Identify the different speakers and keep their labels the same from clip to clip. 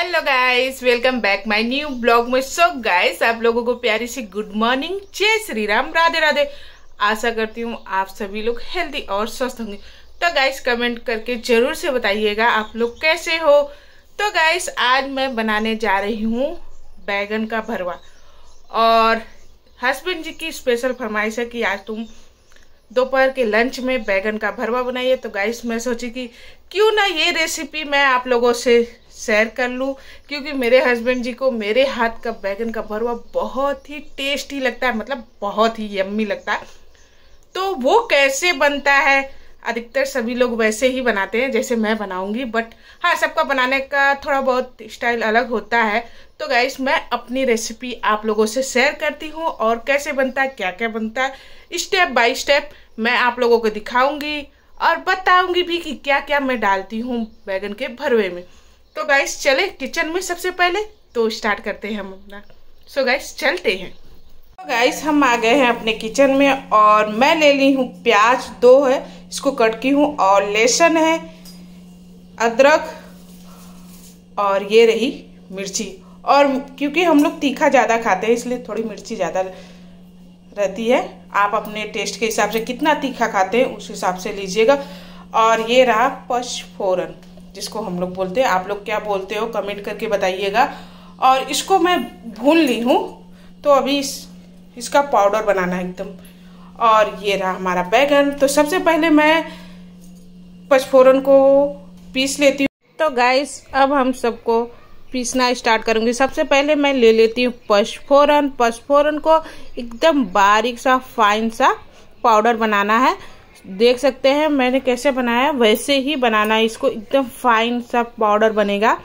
Speaker 1: hello guys welcome back my new blog में so guys आप लोगों को प्यारी सी गुड मॉर्निंग जय श्री राम राधे राधे आशा करती हूँ आप सभी लोग हेल्दी और स्वस्थ होंगे तो गाइस कमेंट करके जरूर से बताइएगा आप लोग कैसे हो तो गाइस आज मैं बनाने जा रही हूँ बैगन का भरवा और हस्बैंड जी की स्पेशल फरमाइश है कि आज तुम दोपहर के लंच में बैगन का भरवा बनाइए तो गाइस मैं सोची कि क्यों ना ये रेसिपी मैं आप लोगों से शेयर कर लूँ क्योंकि मेरे हस्बैंड जी को मेरे हाथ का बैगन का भरवा बहुत ही टेस्टी लगता है मतलब बहुत ही यम्मी लगता है तो वो कैसे बनता है अधिकतर सभी लोग वैसे ही बनाते हैं जैसे मैं बनाऊंगी बट हाँ सबका बनाने का थोड़ा बहुत स्टाइल अलग होता है तो गाइस मैं अपनी रेसिपी आप लोगों से शेयर करती हूँ और कैसे बनता है क्या क्या बनता है स्टेप बाय स्टेप मैं आप लोगों को दिखाऊंगी और बताऊंगी भी कि क्या क्या मैं डालती हूँ बैगन के भरवे में तो गाइस चले किचन में सबसे पहले तो स्टार्ट करते हैं हम अपना सो गाइस चलते हैं तो गाइस हम आ गए हैं अपने किचन में और मैं ले ली हूँ प्याज दो है इसको कट की हूँ और लहसुन है अदरक और ये रही मिर्ची और क्योंकि हम लोग तीखा ज़्यादा खाते हैं इसलिए थोड़ी मिर्ची ज़्यादा रहती है आप अपने टेस्ट के हिसाब से कितना तीखा खाते हैं उस हिसाब से लीजिएगा और ये रहा फोरन जिसको हम लोग बोलते हैं आप लोग क्या बोलते हो कमेंट करके बताइएगा और इसको मैं भून ली हूँ तो अभी इस इसका पाउडर बनाना है एकदम और ये रहा हमारा बैगन तो सबसे पहले मैं पचफोरन को पीस लेती हूँ तो गाइस अब हम सबको पीसना स्टार्ट करूँगी सबसे पहले मैं ले लेती हूँ पचफोरन पचफोरन को एकदम बारीक सा फाइन सा पाउडर बनाना है देख सकते हैं मैंने कैसे बनाया वैसे ही बनाना है इसको एकदम फाइन सा पाउडर बनेगा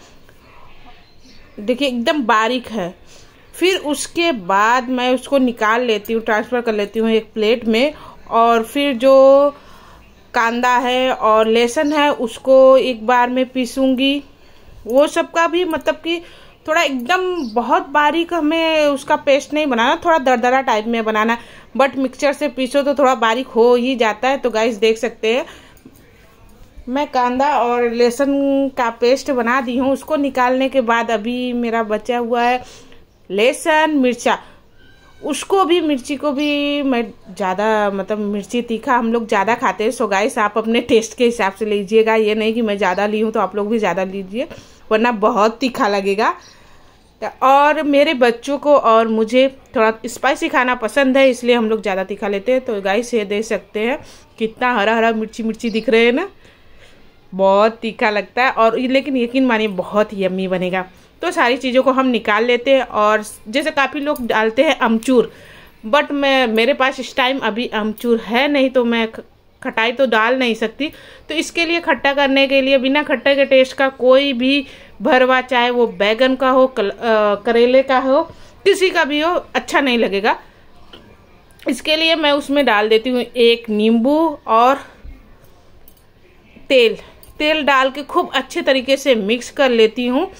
Speaker 1: देखिए एकदम बारीक है फिर उसके बाद मैं उसको निकाल लेती हूँ ट्रांसफ़र कर लेती हूँ एक प्लेट में और फिर जो कांदा है और लहसुन है उसको एक बार में पीसूँगी वो सब का भी मतलब कि थोड़ा एकदम बहुत बारीक हमें उसका पेस्ट नहीं बनाना थोड़ा दरदरा टाइप में बनाना बट मिक्सचर से पीसो तो थोड़ा बारीक हो ही जाता है तो गाइस देख सकते हैं मैं कांदा और लहसुन का पेस्ट बना दी हूँ उसको निकालने के बाद अभी मेरा बचा हुआ है लहसुन मिर्चा उसको भी मिर्ची को भी मैं ज़्यादा मतलब मिर्ची तीखा हम लोग ज़्यादा खाते हैं सो गाइस आप अपने टेस्ट के हिसाब से लीजिएगा ये नहीं कि मैं ज़्यादा ली हूँ तो आप लोग भी ज़्यादा लीजिए वरना बहुत तीखा लगेगा और मेरे बच्चों को और मुझे थोड़ा स्पाइसी खाना पसंद है इसलिए हम लोग ज़्यादा तीखा लेते हैं तो गाइस ये दे सकते हैं कितना हरा हरा मिर्ची मिर्ची दिख रहे हैं ना बहुत तीखा लगता है और लेकिन यकीन मानिए बहुत यम्मी बनेगा तो सारी चीज़ों को हम निकाल लेते हैं और जैसे काफ़ी लोग डालते हैं अमचूर बट मैं मेरे पास इस टाइम अभी अमचूर है नहीं तो मैं खटाई तो डाल नहीं सकती तो इसके लिए खट्टा करने के लिए बिना खट्टे के टेस्ट का कोई भी भरवा चाहे वो बैगन का हो कल, आ, करेले का हो किसी का भी हो अच्छा नहीं लगेगा इसके लिए मैं उसमें डाल देती हूँ एक नींबू और तेल तेल डाल के खूब अच्छे तरीके से मिक्स कर लेती हूँ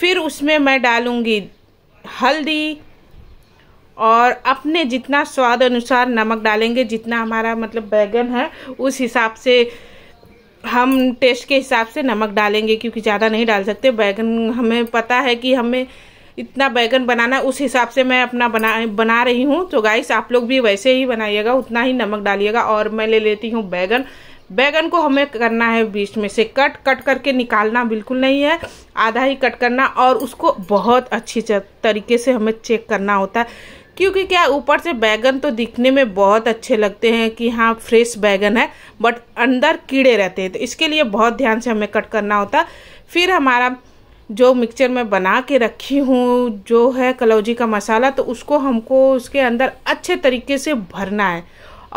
Speaker 1: फिर उसमें मैं डालूँगी हल्दी और अपने जितना स्वाद अनुसार नमक डालेंगे जितना हमारा मतलब बैगन है उस हिसाब से हम टेस्ट के हिसाब से नमक डालेंगे क्योंकि ज़्यादा नहीं डाल सकते बैगन हमें पता है कि हमें इतना बैगन बनाना उस हिसाब से मैं अपना बना बना रही हूँ तो गाइस आप लोग भी वैसे ही बनाइएगा उतना ही नमक डालिएगा और मैं ले लेती हूँ बैगन बैगन को हमें करना है बीच में से कट कट करके निकालना बिल्कुल नहीं है आधा ही कट करना और उसको बहुत अच्छी तरीके से हमें चेक करना होता है क्योंकि क्या ऊपर से बैगन तो दिखने में बहुत अच्छे लगते हैं कि हाँ फ्रेश बैगन है बट अंदर कीड़े रहते हैं तो इसके लिए बहुत ध्यान से हमें कट करना होता फिर हमारा जो मिक्सचर में बना के रखी हूँ जो है कलौजी का मसाला तो उसको हमको उसके अंदर अच्छे तरीके से भरना है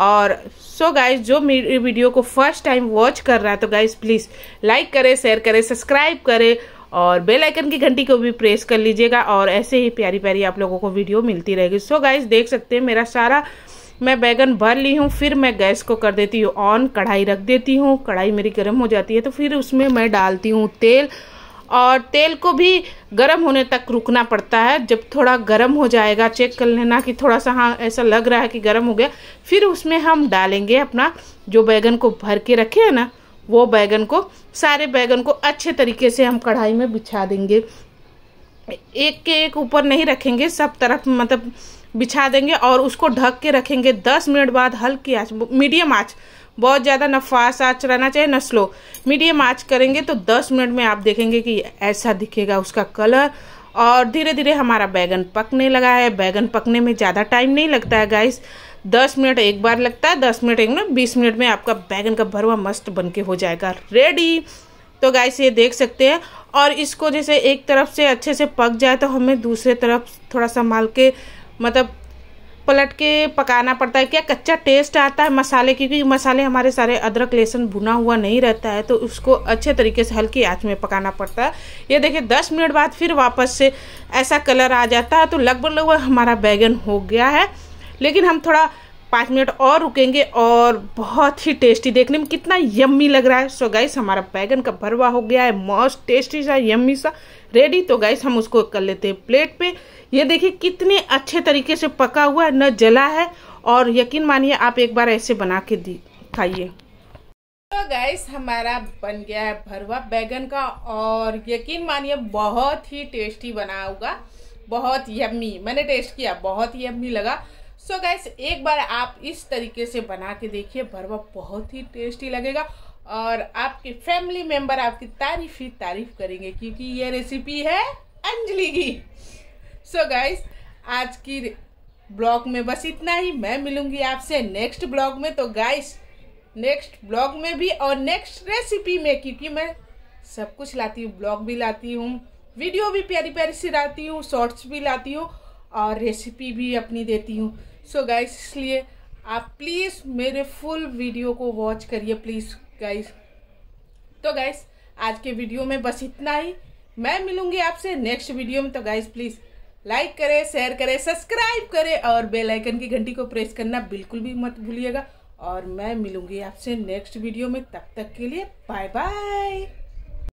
Speaker 1: और सो so गाइज जो मेरी वीडियो को फर्स्ट टाइम वॉच कर रहा है तो गाइज प्लीज़ लाइक करें शेयर करें सब्सक्राइब करें और बेल आइकन की घंटी को भी प्रेस कर लीजिएगा और ऐसे ही प्यारी प्यारी आप लोगों को वीडियो मिलती रहेगी सो गाइज देख सकते हैं मेरा सारा मैं बैगन भर ली हूँ फिर मैं गैस को कर देती हूँ ऑन कढ़ाई रख देती हूँ कढ़ाई मेरी गर्म हो जाती है तो फिर उसमें मैं डालती हूँ तेल और तेल को भी गर्म होने तक रुकना पड़ता है जब थोड़ा गर्म हो जाएगा चेक कर लेना कि थोड़ा सा हाँ ऐसा लग रहा है कि गर्म हो गया फिर उसमें हम डालेंगे अपना जो बैगन को भर के रखे हैं ना वो बैगन को सारे बैगन को अच्छे तरीके से हम कढ़ाई में बिछा देंगे एक के एक ऊपर नहीं रखेंगे सब तरफ मतलब बिछा देंगे और उसको ढक के रखेंगे दस मिनट बाद हल्की आँच मीडियम आँच बहुत ज़्यादा ना फास्ट आँच रहना चाहिए ना स्लो मीडियम आँच करेंगे तो दस मिनट में आप देखेंगे कि ऐसा दिखेगा उसका कलर और धीरे धीरे हमारा बैगन पकने लगा है बैगन पकने में ज़्यादा टाइम नहीं लगता है गाइस दस मिनट एक बार लगता है दस मिनट एक मिनट बीस मिनट में आपका बैगन का भरवा मस्त बन के हो जाएगा रेडी तो गाइस ये देख सकते हैं और इसको जैसे एक तरफ से अच्छे से पक जाए तो हमें दूसरे तरफ थोड़ा सा माल के मतलब पलट के पकाना पड़ता है क्या कच्चा टेस्ट आता है मसाले क्योंकि मसाले हमारे सारे अदरक लहसुन भुना हुआ नहीं रहता है तो उसको अच्छे तरीके से हल्की आँच में पकाना पड़ता है ये देखिए दस मिनट बाद फिर वापस से ऐसा कलर आ जाता है तो लगभग लगभग हमारा बैगन हो गया है लेकिन हम थोड़ा पाँच मिनट और रुकेंगे और बहुत ही टेस्टी देखने में कितना यम्मी लग रहा है सो गाइस हमारा बैगन का भरवा हो गया है मस्त टेस्टी सा यम्मी सा रेडी तो गाइस हम उसको कर लेते हैं प्लेट पे ये देखिए कितने अच्छे तरीके से पका हुआ है न जला है और यकीन मानिए आप एक बार ऐसे बना के दी खाइए तो गैस हमारा बन गया है भरवा बैगन का और यकीन मानिए बहुत ही टेस्टी बना होगा बहुत यम्मी मैंने टेस्ट किया बहुत ही यम्मी लगा सो so गैस एक बार आप इस तरीके से बना के देखिए भरवा बहुत ही टेस्टी लगेगा और आपके फैमिली मेम्बर आपकी तारीफ ही तारीफ करेंगे क्योंकि ये रेसिपी है अंजलि की सो so गाइस आज की ब्लॉग में बस इतना ही मैं मिलूंगी आपसे नेक्स्ट ब्लॉग में तो गाइस नेक्स्ट ब्लॉग में भी और नेक्स्ट रेसिपी में क्योंकि मैं सब कुछ लाती हूँ ब्लॉग भी लाती हूँ वीडियो भी प्यारी प्यारी सी लाती हूँ शॉर्ट्स भी लाती हूँ और रेसिपी भी अपनी देती हूँ सो गाइस इसलिए आप प्लीज़ मेरे फुल वीडियो को वॉच करिए प्लीज़ गाइस तो गाइस आज के वीडियो में बस इतना ही मैं मिलूँगी आपसे नेक्स्ट वीडियो में तो गाइस प्लीज़ लाइक करें शेयर करें सब्सक्राइब करें और बेल आइकन की घंटी को प्रेस करना बिल्कुल भी मत भूलिएगा और मैं मिलूँगी आपसे नेक्स्ट वीडियो में तब तक के लिए बाय बाय